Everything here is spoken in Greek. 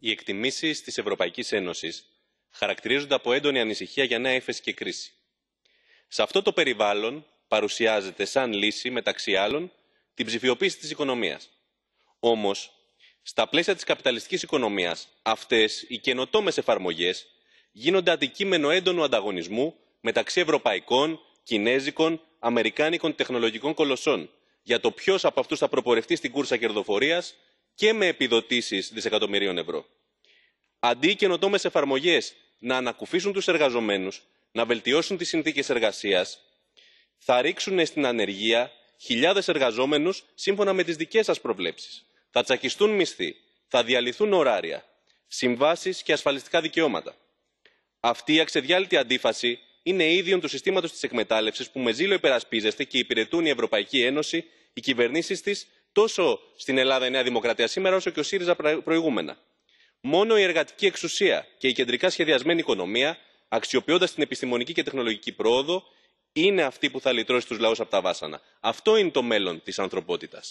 οι εκτιμήσεις της Ευρωπαϊκής Ένωσης χαρακτηρίζονται από έντονη ανησυχία για νέα ύφεση και κρίση. Σε αυτό το περιβάλλον παρουσιάζεται σαν λύση, μεταξύ άλλων, την ψηφιοποίηση της οικονομίας. Όμως, στα πλαίσια της καπιταλιστικής οικονομίας, αυτές οι καινοτόμες εφαρμογές γίνονται αντικείμενο έντονου ανταγωνισμού μεταξύ ευρωπαϊκών, κινέζικων, αμερικάνικων τεχνολογικών κολοσσών για το ποιος από αυτούς θα προπορευτεί στην κούρσα κερδοφορίας και με επιδοτήσεις δισεκατομμυρίων ευρώ. Αντί οι καινοτόμες εφαρμογές να ανακουφίσουν τους εργαζόμενου, να βελτιώσουν τις συνθήκες εργασίας, θα ρίξουν στην ανεργία χιλιάδες εργαζόμενους σύμφωνα με τις δικές σας προβλέψεις, Θα τσακιστούν μισθοί, θα διαλυθούν ωράρια, συμβάσεις και ασφαλιστικά δικαιώματα. Αυτή η αξεδιάλυτη αντίφαση είναι ίδιον του συστήματος της εκμετάλλευσης που με ζήλο υπερασπίζεστε και υπηρετούν η Ευρωπαϊκή Ένωση, οι κυβερνήσεις της τόσο στην ελλάδα η νέα δημοκρατία σήμερα όσο και ο σύριζα προηγούμενα. μόνο η εργατική εξουσία και η κεντρικά σχεδιασμένη οικονομία αξιοποιώντας την επιστημονική και τεχνολογική πρόοδο είναι αυτή που θα λυτρώσει τους λαούς από τα βάσανα. αυτό είναι το μέλλον της ανθρωπότητας.